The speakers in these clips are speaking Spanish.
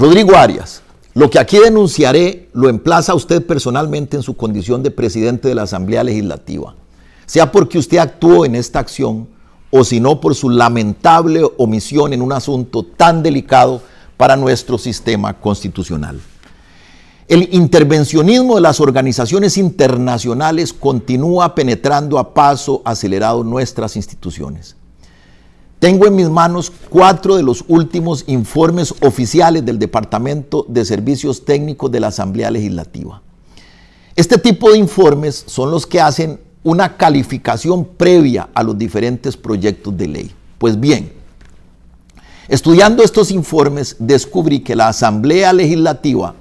Rodrigo Arias, lo que aquí denunciaré lo emplaza a usted personalmente en su condición de presidente de la Asamblea Legislativa, sea porque usted actuó en esta acción o si no por su lamentable omisión en un asunto tan delicado para nuestro sistema constitucional. El intervencionismo de las organizaciones internacionales continúa penetrando a paso acelerado nuestras instituciones. Tengo en mis manos cuatro de los últimos informes oficiales del Departamento de Servicios Técnicos de la Asamblea Legislativa. Este tipo de informes son los que hacen una calificación previa a los diferentes proyectos de ley. Pues bien, estudiando estos informes descubrí que la Asamblea Legislativa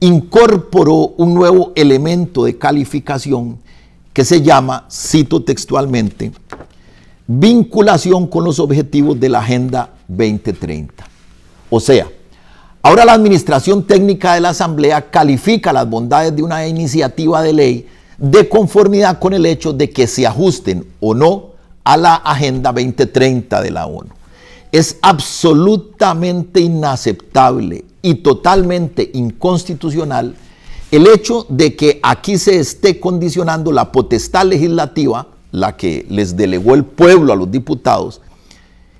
incorporó un nuevo elemento de calificación que se llama, cito textualmente, vinculación con los objetivos de la Agenda 2030. O sea, ahora la Administración Técnica de la Asamblea califica las bondades de una iniciativa de ley de conformidad con el hecho de que se ajusten o no a la Agenda 2030 de la ONU. Es absolutamente inaceptable y totalmente inconstitucional el hecho de que aquí se esté condicionando la potestad legislativa la que les delegó el pueblo a los diputados,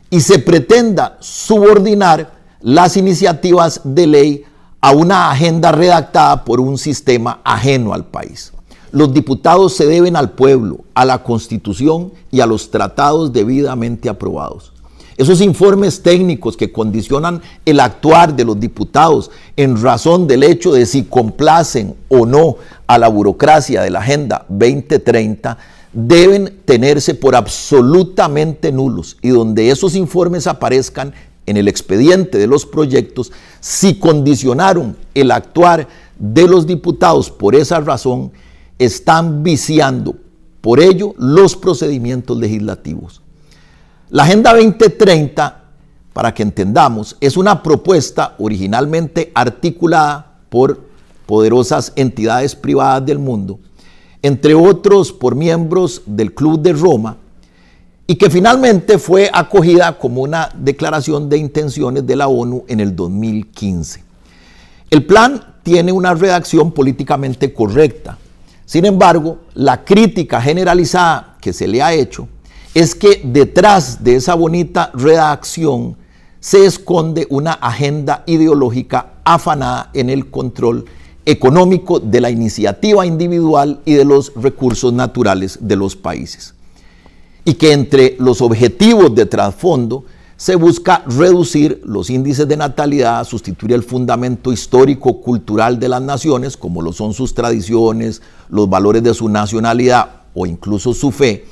y se pretenda subordinar las iniciativas de ley a una agenda redactada por un sistema ajeno al país. Los diputados se deben al pueblo, a la constitución y a los tratados debidamente aprobados. Esos informes técnicos que condicionan el actuar de los diputados en razón del hecho de si complacen o no a la burocracia de la Agenda 2030 deben tenerse por absolutamente nulos y donde esos informes aparezcan en el expediente de los proyectos, si condicionaron el actuar de los diputados por esa razón, están viciando por ello los procedimientos legislativos. La Agenda 2030, para que entendamos, es una propuesta originalmente articulada por poderosas entidades privadas del mundo entre otros por miembros del Club de Roma, y que finalmente fue acogida como una declaración de intenciones de la ONU en el 2015. El plan tiene una redacción políticamente correcta. Sin embargo, la crítica generalizada que se le ha hecho es que detrás de esa bonita redacción se esconde una agenda ideológica afanada en el control económico, de la iniciativa individual y de los recursos naturales de los países. Y que entre los objetivos de trasfondo se busca reducir los índices de natalidad, sustituir el fundamento histórico-cultural de las naciones, como lo son sus tradiciones, los valores de su nacionalidad o incluso su fe,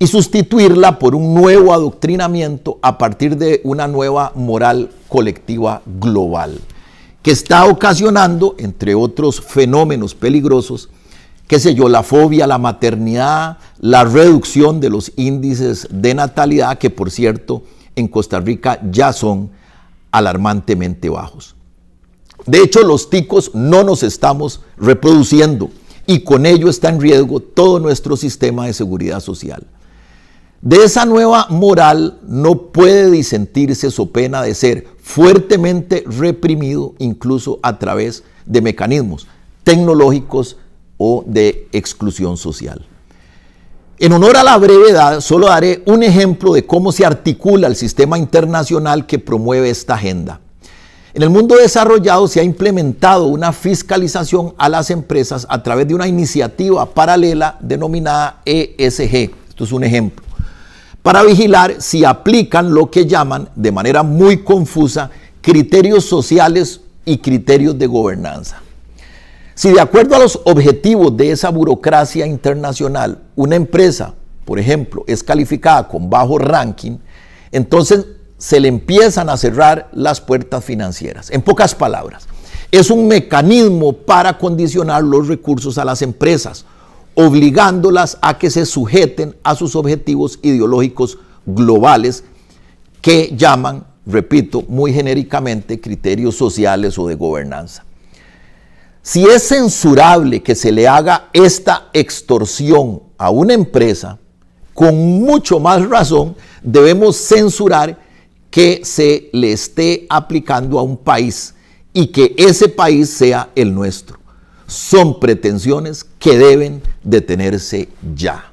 y sustituirla por un nuevo adoctrinamiento a partir de una nueva moral colectiva global que está ocasionando, entre otros fenómenos peligrosos, qué sé yo, la fobia, la maternidad, la reducción de los índices de natalidad, que por cierto en Costa Rica ya son alarmantemente bajos. De hecho, los ticos no nos estamos reproduciendo y con ello está en riesgo todo nuestro sistema de seguridad social. De esa nueva moral no puede disentirse su pena de ser fuertemente reprimido incluso a través de mecanismos tecnológicos o de exclusión social. En honor a la brevedad, solo daré un ejemplo de cómo se articula el sistema internacional que promueve esta agenda. En el mundo desarrollado se ha implementado una fiscalización a las empresas a través de una iniciativa paralela denominada ESG. Esto es un ejemplo para vigilar si aplican lo que llaman de manera muy confusa criterios sociales y criterios de gobernanza. Si de acuerdo a los objetivos de esa burocracia internacional una empresa, por ejemplo, es calificada con bajo ranking, entonces se le empiezan a cerrar las puertas financieras. En pocas palabras, es un mecanismo para condicionar los recursos a las empresas obligándolas a que se sujeten a sus objetivos ideológicos globales que llaman, repito, muy genéricamente criterios sociales o de gobernanza. Si es censurable que se le haga esta extorsión a una empresa, con mucho más razón debemos censurar que se le esté aplicando a un país y que ese país sea el nuestro son pretensiones que deben detenerse ya.